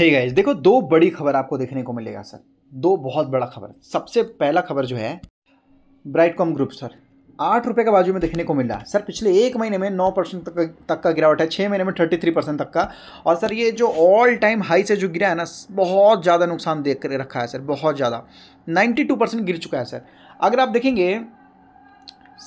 है गाइज देखो दो बड़ी खबर आपको देखने को मिलेगा सर दो बहुत बड़ा खबर सबसे पहला खबर जो है ब्राइटकॉम ग्रुप सर आठ रुपये का बाजू में देखने को मिला है सर पिछले एक महीने में नौ परसेंट तक तक का गिरावट है छः महीने में थर्टी थ्री परसेंट तक का और सर ये जो ऑल टाइम हाई से जो गिरा है ना बहुत ज़्यादा नुकसान देख कर रखा है सर बहुत ज़्यादा नाइन्टी टू परसेंट गिर चुका है सर अगर आप देखेंगे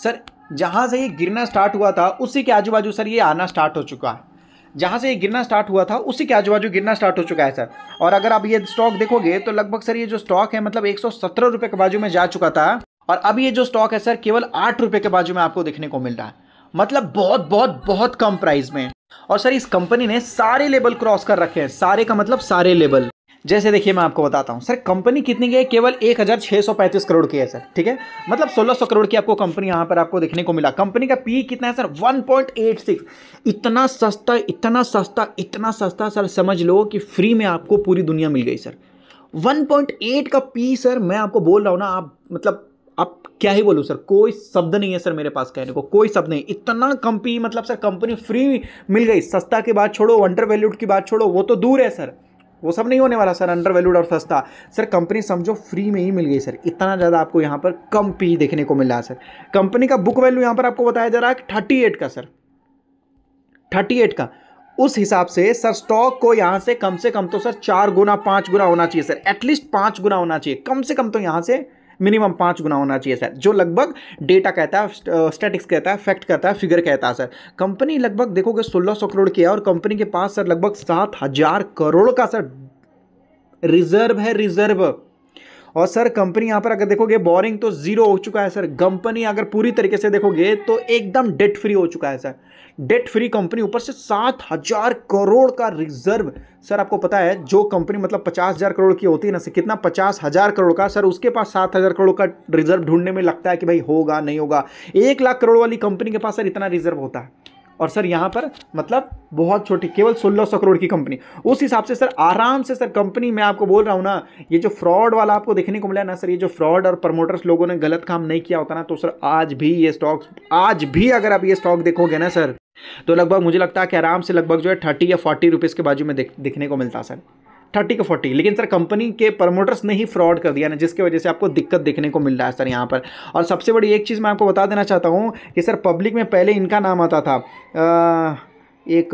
सर जहाँ से ये गिरना स्टार्ट हुआ था उसी के आजू बाजू सर ये आना स्टार्ट हो चुका है जहाँ से ये गिरना स्टार्ट हुआ था उसी के आजू बाजू गिरना स्टार्ट हो चुका है सर और अगर आप ये स्टॉक देखोगे तो लगभग सर ये जो स्टॉक है मतलब एक रुपए के बाजू में जा चुका था और अब ये जो स्टॉक है सर केवल आठ रुपये के बाजू में आपको देखने को मिल रहा है मतलब बहुत बहुत बहुत कम प्राइस में और सर इस कंपनी ने सारे लेवल क्रॉस कर रखे हैं सारे का मतलब सारे लेवल जैसे देखिए मैं आपको बताता हूँ सर कंपनी कितनी की है केवल एक हज़ार छः सौ पैंतीस करोड़ की है सर ठीक है मतलब सोलह सौ करोड़ की आपको कंपनी यहाँ पर आपको देखने को मिला कंपनी का पी कितना है sir one point eight six इतना सस्ता इतना सस्ता इतना सस्ता सर समझ लो कि फ्री में आपको पूरी दुनिया मिल गई सर 1.8 का पी सर मैं आपको बोल रहा हूँ ना आप मतलब आप क्या ही बोलूँ सर कोई शब्द नहीं है सर मेरे पास कहने को कोई शब्द नहीं इतना कम मतलब सर कंपनी फ्री मिल गई सस्ता की बात छोड़ो अंडर वैल्यूड की बात छोड़ो वो तो दूर है सर वो सब नहीं होने वाला सर अंडर वैल्यूड और सस्ता सर कंपनी समझो फ्री में ही मिल गई सर इतना ज़्यादा आपको यहाँ पर कम पी देखने को मिल रहा है सर कंपनी का बुक वैल्यू यहाँ पर आपको बताया जा रहा है थर्टी एट का सर थर्टी एट का उस हिसाब से सर स्टॉक को यहाँ से कम से कम तो सर चार गुना पाँच गुना होना चाहिए सर एटलीस्ट पाँच गुना होना चाहिए कम से कम तो यहाँ से मिनिमम पाँच गुना होना चाहिए सर जो लगभग डेटा कहता है स्टेटिक्स कहता है फैक्ट कहता है फिगर कहता है सर कंपनी लगभग देखोगे सोलह सौ करोड़ की है और कंपनी के पास सर लगभग सात हजार करोड़ का सर रिजर्व है रिजर्व और सर कंपनी यहाँ पर अगर देखोगे बोरिंग तो जीरो हो चुका है सर कंपनी अगर पूरी तरीके से देखोगे तो एकदम डेट फ्री हो चुका है सर डेट फ्री कंपनी ऊपर से सात हजार करोड़ का रिजर्व सर आपको पता है जो कंपनी मतलब पचास हजार करोड़ की होती है ना सर कितना पचास हजार करोड़ का सर उसके पास सात हजार करोड़ का रिजर्व ढूंढने में लगता है कि भाई होगा नहीं होगा एक लाख करोड़ वाली कंपनी के पास सर इतना रिजर्व होता है और सर यहाँ पर मतलब बहुत छोटी केवल सोलह सौ करोड़ की कंपनी उस हिसाब से सर आराम से सर कंपनी मैं आपको बोल रहा हूँ ना ये जो फ्रॉड वाला आपको देखने को मिला ना सर ये जो फ्रॉड और प्रमोटर्स लोगों ने गलत काम नहीं किया होता ना तो सर आज भी ये स्टॉक आज भी अगर आप ये स्टॉक देखोगे ना सर तो लगभग मुझे लगता है कि आराम से लगभग जो है थर्टी या फोर्टी रुपीज़ के बाजू में दिखने को मिलता सर थर्टी का फोर्टी लेकिन सर कंपनी के प्रमोटर्स ने ही फ्रॉड कर दिया ना जिसके वजह से आपको दिक्कत देखने को मिल रहा है सर यहाँ पर और सबसे बड़ी एक चीज़ मैं आपको बता देना चाहता हूँ कि सर पब्लिक में पहले इनका नाम आता था आ, एक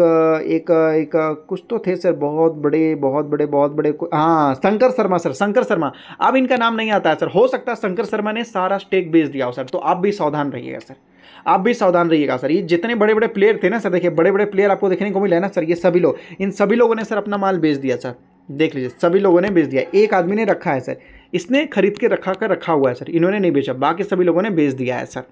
एक एक कुछ तो थे सर बहुत बड़े बहुत बड़े बहुत बड़े हाँ शंकर शर्मा सर शंकर शर्मा अब इनका नाम नहीं आता है सर हो सकता है शंकर शर्मा ने सारा स्टेक बेच दिया हो सर तो आप भी सावधान रहिएगा सर आप भी सावधान रहिएगा सर ये जितने बड़े बड़े प्लेयर थे ना सर देखिए बड़े बड़े प्लेयर आपको देखने को मिले है ना सर ये सभी लोग इन सभी लोगों ने सर अपना माल बेच दिया सर देख लीजिए सभी लोगों ने बेच दिया एक आदमी ने रखा है सर इसने खरीद के रखा कर रखा हुआ है सर इन्होंने नहीं बेचा बाकी सभी लोगों ने बेच दिया है सर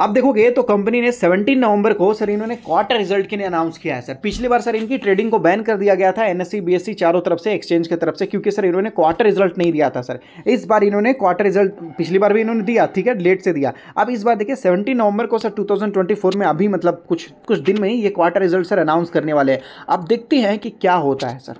अब देखोगे तो कंपनी ने 17 नवंबर को सर इन्होंने क्वार्टर रिजल्ट के लिए अनाउंस किया है सर पिछली बार सर इनकी ट्रेडिंग को बैन कर दिया गया था एनएससी बीएससी चारों तरफ से एक्सचेंज की तरफ से क्योंकि सर इन्होंने क्वार्टर रिजल्ट नहीं दिया था सर इस बार इन्होंने क्वार्टर रिजल्ट पिछली बार भी इन्होंने दिया ठीक है लेट से दिया अब इस बार देखिए सेवेंटी नवंबर को सर टू में अभी मतलब कुछ कुछ दिन में ही ये क्वार्टर रिजल्ट सर अनाउंस करने वाले हैं अब देखते हैं कि क्या होता है सर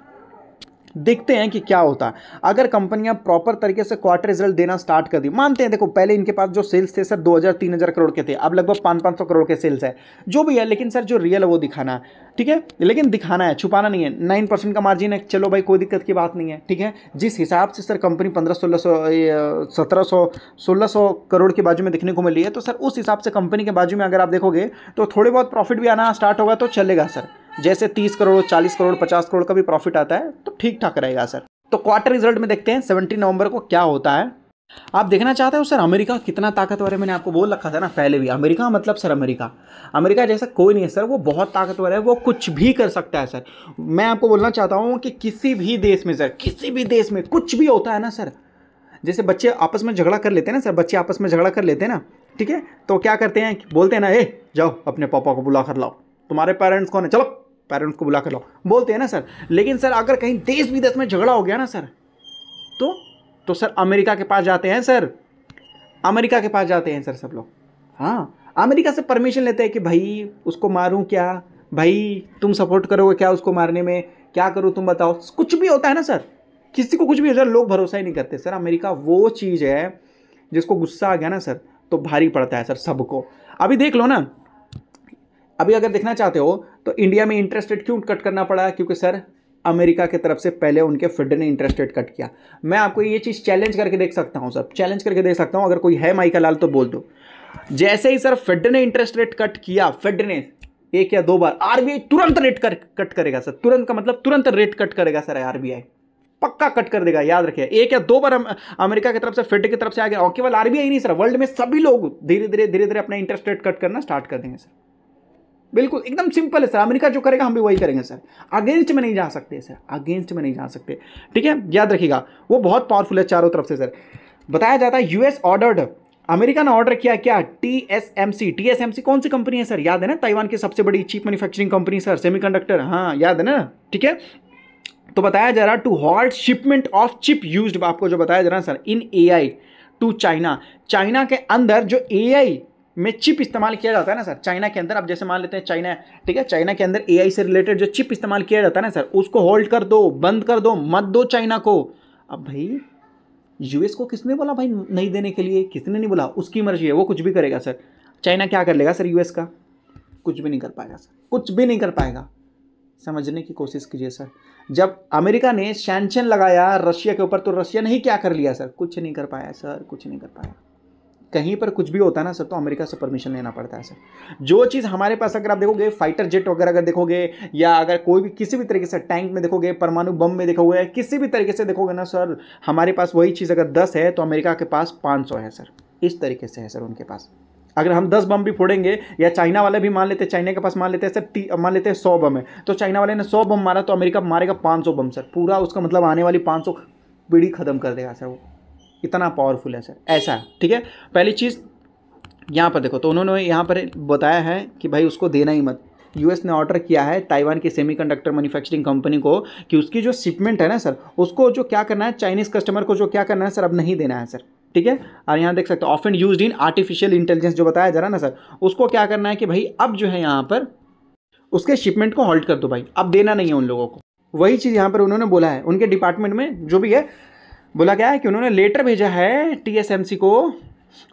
देखते हैं कि क्या होता है अगर कंपनियां प्रॉपर तरीके से क्वार्टर रिजल्ट देना स्टार्ट कर दी मानते हैं देखो पहले इनके पास जो सेल्स थे सर 2000 3000 करोड़ के थे अब लगभग पाँच पाँच सौ करोड़ के सेल्स है जो भी है लेकिन सर जो रियल है वो दिखाना ठीक है लेकिन दिखाना है छुपाना नहीं है नाइन परसेंट का मार्जिन है चलो भाई कोई दिक्कत की बात नहीं है ठीक है जिस हिसाब से सर कंपनी पंद्रह सोलह सौ सत्रह सौ सोलह सौ करोड़ के बाजू में देखने को मिली है तो सर उस हिसाब से कंपनी के बाजू में अगर आप देखोगे तो थोड़े बहुत प्रॉफिट भी आना स्टार्ट होगा तो चलेगा सर जैसे तीस करोड़ चालीस करोड़ पचास करोड़ का भी प्रॉफिट आता है तो ठीक ठाक रहेगा सर तो क्वार्टर रिजल्ट में देखते हैं सेवेंटीन नवंबर को क्या होता है आप देखना चाहते हो सर अमेरिका कितना ताकतवर है मैंने आपको बोल रखा था ना पहले भी अमेरिका मतलब सर अमेरिका अमेरिका जैसा कोई नहीं है सर वो बहुत ताकतवर है वो कुछ भी कर सकता है सर मैं आपको बोलना चाहता हूँ कि किसी भी देश में सर किसी भी देश में कुछ भी होता है ना सर जैसे बच्चे आपस में झगड़ा कर लेते हैं ना सर बच्चे आपस में झगड़ा कर लेते हैं ना ठीक है तो क्या करते हैं बोलते हैं ना ए जाओ अपने पापा को बुला कर लाओ तुम्हारे पेरेंट्स कौन है चलो पेरेंट्स को बुला कर लाओ बोलते हैं ना सर लेकिन सर अगर कहीं देश विदेश में झगड़ा हो गया ना सर तो तो सर अमेरिका के पास जाते हैं सर अमेरिका के पास जाते हैं सर सब लोग हाँ अमेरिका से परमिशन लेते हैं कि भाई उसको मारूं क्या भाई तुम सपोर्ट करोगे क्या उसको मारने में क्या करूं तुम बताओ कुछ भी होता है ना सर किसी को कुछ भी सर लोग भरोसा ही नहीं करते सर अमेरिका वो चीज़ है जिसको गुस्सा आ गया ना सर तो भारी पड़ता है सर सबको अभी देख लो ना अभी अगर देखना चाहते हो तो इंडिया में इंटरेस्ट रेट क्यों कट करना पड़ा क्योंकि सर अमेरिका की तरफ से पहले उनके फेड ने इंटरेस्ट रेट कट किया मैं आपको ये चीज़ चैलेंज करके देख सकता हूँ सर चैलेंज करके देख सकता हूँ अगर कोई है माइका लाल तो बोल दो जैसे ही सर फेड ने इंटरेस्ट रेट कट किया फेड ने एक या दो बार आरबीआई तुरंत रेट कर, कट करेगा सर तुरंत का मतलब तुरंत रेट कट करेगा सर आरबीआई पक्का कट कर देगा याद रखिए एक या दो बार अमेरिका की तरफ से फेड की तरफ से आ गया और केवल आरबीआई नहीं सर वर्ल्ड में सभी लोग धीरे धीरे धीरे धीरे अपना इंटरेस्ट रेट कट करना स्टार्ट कर देंगे सर बिल्कुल एकदम सिंपल है सर अमेरिका जो करेगा हम भी वही करेंगे सर अगेंस्ट में नहीं जा सकते सर अगेंस्ट में नहीं जा सकते ठीक है याद रखिएगा वो बहुत पावरफुल है चारों तरफ से सर बताया जाता है यूएस ऑर्डर्ड अमेरिका ने ऑर्डर किया क्या टीएसएमसी टीएसएमसी कौन सी कंपनी है सर याद है ना ताइवान की सबसे बड़ी chip manufacturing company sir semiconductor हाँ याद है ना ठीक है तो बताया जा रहा to halt shipment of chip used आपको जो बताया जा रहा है sir in AI to China China के अंदर जो एआई में चिप इस्तेमाल किया जाता है ना सर चाइना के अंदर अब जैसे मान लेते हैं चाइना ठीक है चाइना के अंदर ए से रिलेटेड जो चिप इस्तेमाल किया जाता है ना सर उसको होल्ड कर दो बंद कर दो मत दो चाइना को अब भाई यूएस को किसने बोला भाई नहीं देने के लिए किसने नहीं बोला उसकी मर्जी है वो कुछ भी करेगा सर चाइना क्या कर लेगा सर यूएस का कुछ भी नहीं कर पाएगा सर कुछ भी नहीं कर पाएगा समझने की कोशिश कीजिए सर जब अमेरिका ने सैंक्शन लगाया रशिया के ऊपर तो रशिया ने ही क्या कर लिया सर कुछ नहीं कर पाया सर कुछ नहीं कर पाया कहीं पर कुछ भी होता है ना सर तो अमेरिका से परमिशन लेना पड़ता है सर जो चीज़ हमारे पास अगर आप देखोगे फाइटर जेट वगैरह अगर देखोगे या अगर कोई भी किसी भी तरीके से टैंक में देखोगे परमाणु बम में देखोगे किसी भी तरीके से देखोगे ना सर हमारे पास वही चीज़ अगर दस है तो अमेरिका के पास पाँच है सर इस तरीके से है सर उनके पास अगर हम दस बम भी फोड़ेंगे या चाइना वाले भी मान लेते हैं चाइना के पास मान लेते हैं सर मान लेते हैं सौ बम है तो चाइना वाले ने सौ बम मारा तो अमेरिका मारेगा पाँच सौ बम सर पूरा उसका मतलब आने वाली पाँच सौ पीढ़ी ख़त्म कर देगा सर वो इतना पावरफुल है सर ऐसा ठीक है पहली चीज़ यहाँ पर देखो तो उन्होंने यहाँ पर बताया है कि भाई उसको देना ही मत यूएस ने ऑर्डर किया है ताइवान की सेमीकंडक्टर मैन्युफैक्चरिंग कंपनी को कि उसकी जो शिपमेंट है ना सर उसको जो क्या करना है चाइनीज़ कस्टमर को जो क्या करना है सर अब नहीं देना है सर ठीक है और यहाँ देख सकते हो of end use in artificial intelligence जो बताया जा रहा ना सर उसको क्या करना है कि भाई अब जो है यहाँ पर उसके शिपमेंट को हॉल्ट कर दो भाई अब देना नहीं है उन लोगों को वही चीज़ यहाँ पर उन्होंने बोला है उनके डिपार्टमेंट में जो भी है बोला गया है कि उन्होंने लेटर भेजा है टीएसएमसी को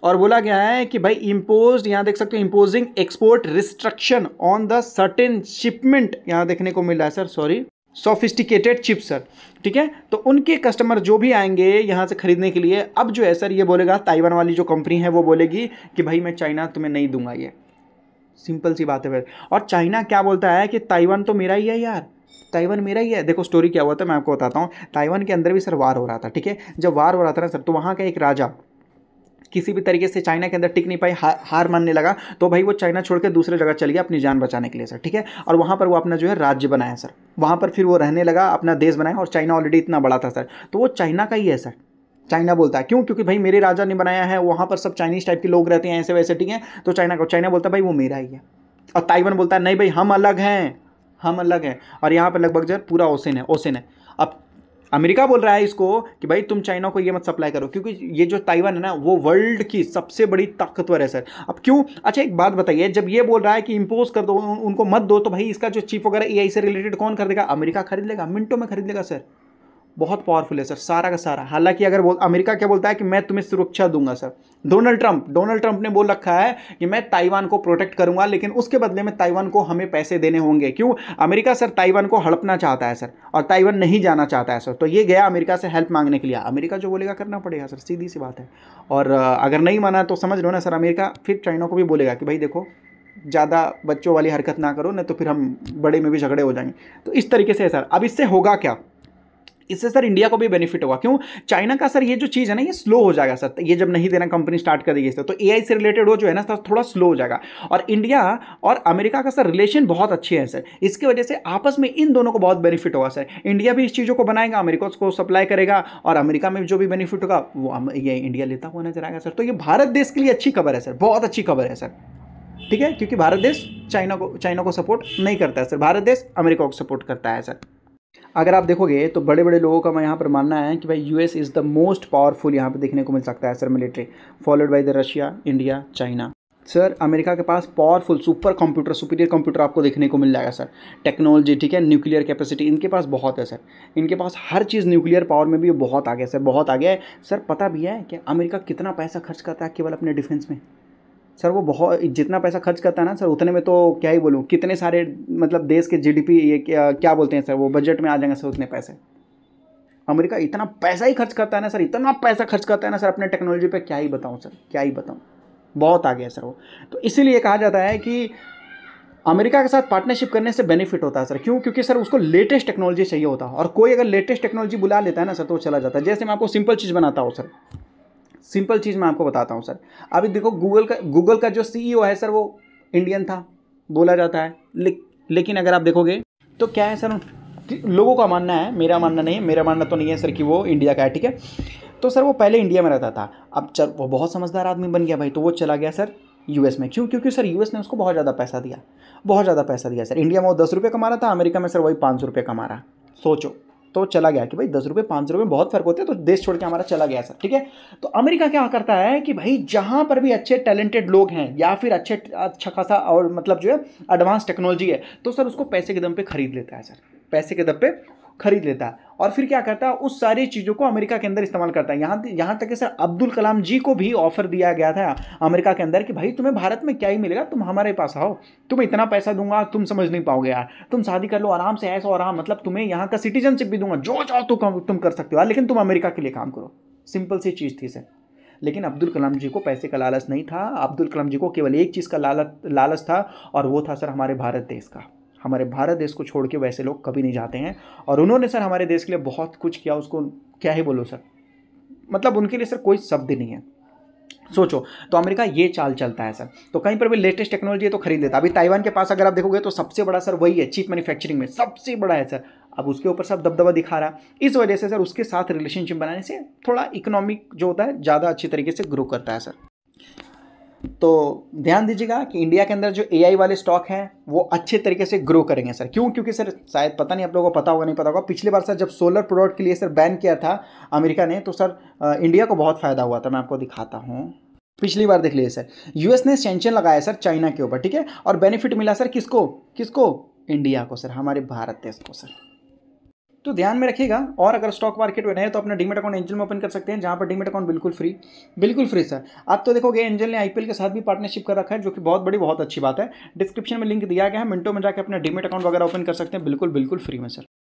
और बोला गया है कि भाई इम्पोज यहाँ देख सकते हो imposing export restriction on the certain shipment यहाँ देखने को मिल रहा है sir sorry sophisticated chip sir ठीक है तो उनके कस्टमर जो भी आएंगे यहाँ से खरीदने के लिए अब जो है सर ये बोलेगा ताइवान वाली जो कंपनी है वो बोलेगी कि भाई मैं चाइना तुम्हें नहीं दूंगा ये सिंपल सी बात है भाई और चाइना क्या बोलता है कि ताइवान तो मेरा ही है यार ताइवान मेरा ही है देखो स्टोरी क्या हुआ था मैं आपको बताता हूँ ताइवान के अंदर भी सर वार हो रहा था ठीक है जब वार हो रहा था ना सर तो वहाँ का एक राजा किसी भी तरीके से चाइना के अंदर टिक नहीं पाई हा, हार मानने लगा तो भाई वो चाइना छोड़ के दूसरे जगह चल गया अपनी जान बचाने के लिए सर ठीक है और वहाँ पर वो अपना जो है राज्य बनाया सर वहाँ पर फिर वो रहने लगा अपना देश बनाया और चाइना ऑलरेडी इतना बड़ा था सर तो वो चाइना का ही है सर चाइना बोलता है क्यों क्योंकि भाई मेरे राजा ने बनाया है वहाँ पर सब चाइनीज टाइप के लोग रहते हैं ऐसे वैसे ठीक है तो चाइना का चाइना बोलता है भाई वो मेरा ही है और ताइवान बोलता है नहीं भाई हम अलग हैं हम अलग हैं और यहाँ पर लगभग जो है पूरा ओसिन है ओसिन है अब अमेरिका बोल रहा है इसको कि भाई तुम चाइना को ये मत सप्लाई करो क्योंकि ये जो ताइवान है ना वो वर्ल्ड की सबसे बड़ी ताकतवर है सर अब क्यों अच्छा एक बात बताइए जब ये बोल रहा है कि इम्पोज कर दो उनको मत दो तो भाई इसका जो चीफ वगैरह ए से रिलेटेड कौन खरीदेगा अमेरिका खरीद लेगा मिनटों में खरीद लेगा सर बहुत पावरफुल है सर सारा का सारा हालांकि अगर बोल अमेरिका क्या बोलता है कि मैं तुम्हें सुरक्षा दूंगा sir Donald Trump Donald Trump ने बोल रखा है कि मैं ताइवान को प्रोटेक्ट करूंगा लेकिन उसके बदले में ताइवान को हमें पैसे देने होंगे क्यों अमेरिका सर ताइवान को हड़पना चाहता है सर और ताइवान नहीं जाना चाहता है सर तो ये गया अमेरिका से हेल्प मांगने के लिए अमेरिका जो बोलेगा करना पड़ेगा सर सीधी सी बात है और अगर नहीं माना तो समझ लो ना सर अमेरिका फिर चाइना को भी बोलेगा कि भाई देखो ज़्यादा बच्चों वाली हरकत ना करो ना तो फिर हम बड़े में भी झगड़े हो जाएंगे तो इस तरीके से है सर अब इससे होगा क्या इससे सर इंडिया को भी बेनिफिट होगा क्यों चाइना का सर ये जो चीज़ है ना ये स्लो हो जाएगा सर ये जब नहीं देना कंपनी स्टार्ट कर देगी तो ए से रिलेटेड वो जो है ना सर थोड़ा स्लो हो जाएगा और इंडिया और अमेरिका का सर रिलेशन बहुत अच्छे हैं सर इसकी वजह से आपस में इन दोनों को बहुत बेनिफिट होगा सर इंडिया भी इस चीज़ों को बनाएगा अमेरिका को सप्लाई करेगा और अमेरिका में जो भी बेनिफिट होगा वो ये इंडिया लेता हुआ नजर आएगा सर तो ये भारत देश के लिए अच्छी खबर है सर बहुत अच्छी खबर है सर ठीक है क्योंकि भारत देश चाइना को चाइना को सपोर्ट नहीं करता है सर भारत देश अमेरिका को सपोर्ट करता है सर अगर आप देखोगे तो बड़े बड़े लोगों का मैं यहाँ पर मानना है कि भाई US is the most powerful यहाँ पर देखने को मिल सकता है sir military followed by the Russia India China sir America के पास powerful super computer superior computer आपको देखने को मिल जाएगा सर टेक्नोलॉजी ठीक है न्यूक्लियर कैपेसिटी इनके पास बहुत है सर इनके पास हर चीज़ न्यूक्लियर पावर में भी बहुत आगे सर बहुत आगे है सर पता भी है कि अमेरिका कितना पैसा खर्च करता है केवल अपने डिफेंस में सर वो बहुत जितना पैसा खर्च करता है ना सर उतने में तो क्या ही बोलूँ कितने सारे मतलब देश के जीडीपी ये क्या, क्या बोलते हैं सर वो बजट में आ जाएंगे सर उतने पैसे अमेरिका इतना पैसा ही खर्च करता है ना सर इतना पैसा खर्च करता है ना सर अपने टेक्नोलॉजी पे क्या ही बताऊँ सर क्या ही बताऊँ बहुत आ है सर वो तो इसीलिए कहा जाता है कि अमेरिका के साथ पार्टनरशिप करने से बेनिफिट होता है सर क्यों क्योंकि सर उसको लेटेस्ट टेक्नोलॉजी चाहिए होता है और कोई अगर लेटेस्ट टेक्नोलॉजी बुला लेता है ना सर तो चला जाता है जैसे मैं आपको सिंपल चीज़ बनाता हूँ सर सिंपल चीज़ मैं आपको बताता हूँ सर अभी देखो गूगल का गूगल का जो सीईओ e है सर वो इंडियन था बोला जाता है ले, लेकिन अगर आप देखोगे तो क्या है सर लोगों का मानना है मेरा मानना नहीं है मेरा मानना तो नहीं है सर कि वो इंडिया का है ठीक है तो सर वो पहले इंडिया में रहता था अब चल वो बहुत समझदार आदमी बन गया भाई तो वो चला गया सर यूएस में क्यों क्योंकि सर यूएस ने उसको बहुत ज़्यादा पैसा दिया बहुत ज़्यादा पैसा दिया सर इंडिया में वो दस रुपये कमा रहा था अमेरिका में सर वही पाँच सौ रुपये कमा रहा सोचो तो चला गया कि भाई दस रुपये पाँच सौ रुपये बहुत फ़र्क होता है तो देश छोड़ के हमारा चला गया सर ठीक है तो अमेरिका क्या करता है कि भाई जहाँ पर भी अच्छे टैलेंटेड लोग हैं या फिर अच्छे अच्छा खासा और मतलब जो है एडवांस टेक्नोलॉजी है तो सर उसको पैसे के दम पे खरीद लेता है सर पैसे के दम पे खरीद लेता है और फिर क्या करता है उस सारी चीज़ों को अमेरिका के अंदर इस्तेमाल करता है यहाँ यहाँ तक कि सर अब्दुल कलाम जी को भी ऑफर दिया गया था अमेरिका के अंदर कि भाई तुम्हें भारत में क्या ही मिलेगा तुम हमारे पास आओ तुम इतना पैसा दूंगा तुम समझ नहीं पाओगे यार तुम शादी कर लो आराम से ऐसा और आराम हाँ, मतलब तुम्हें यहाँ का सिटीजनशिप भी दूंगा जो चाहो तो तुम कर सकते हो यार लेकिन तुम अमेरिका के लिए काम करो सिंपल सी चीज़ थी सर लेकिन अब्दुल कलाम जी को पैसे का लालच नहीं था अब्दुल कलाम जी को केवल एक चीज़ का लालच लालच था और वो था सर हमारे भारत देश का हमारे भारत देश को छोड़ के वैसे लोग कभी नहीं जाते हैं और उन्होंने सर हमारे देश के लिए बहुत कुछ किया उसको क्या ही बोलो सर मतलब उनके लिए सर कोई शब्द नहीं है सोचो तो अमेरिका ये चाल चलता है सर तो कहीं पर भी लेटेस्ट टेक्नोलॉजी तो खरीद लेता अभी ताइवान के पास अगर आप देखोगे तो सबसे बड़ा सर वही है चीप मैन्युफैक्चरिंग में सबसे बड़ा है सर अब उसके ऊपर सब दबदबा दिखा रहा है इस वजह से सर उसके साथ रिलेशनशिप बनाने से थोड़ा इकोनॉमिक जो होता है ज़्यादा अच्छी तरीके से ग्रो करता है सर तो ध्यान दीजिएगा कि इंडिया के अंदर जो ए वाले स्टॉक हैं वो अच्छे तरीके से ग्रो करेंगे सर क्यों क्योंकि सर शायद पता नहीं आप लोगों को पता होगा नहीं पता होगा पिछले बार सर जब सोलर प्रोडक्ट के लिए सर बैन किया था अमेरिका ने तो सर इंडिया को बहुत फ़ायदा हुआ था मैं आपको दिखाता हूँ पिछली बार देख लीजिए सर यूएस ने सेंशन लगाया सर चाइना के ऊपर ठीक है और बेनिफिट मिला सर किसको किसको इंडिया को सर हमारे भारत देश को सर तो ध्यान में रखिएगा और अगर स्टॉक मार्केट में रहे तो अपना डीमेट अकाउंट एंजल में ओपन कर सकते हैं जहाँ पर डीमेट अकाउंट बिल्कुल फ्री बिल्कुल फ्री सर आप तो देखोगे एंजल ने आईपीएल के साथ भी पार्टनरशिप कर रखा है जो कि बहुत बड़ी बहुत अच्छी बात है डिस्क्रिप्शन में लिंक दिया गया है मिनटों में जाकर अपना डीमेट अकाउंट वगैरह ओपन कर सकते हैं बिल्कुल बिल्कुल फ्री में सर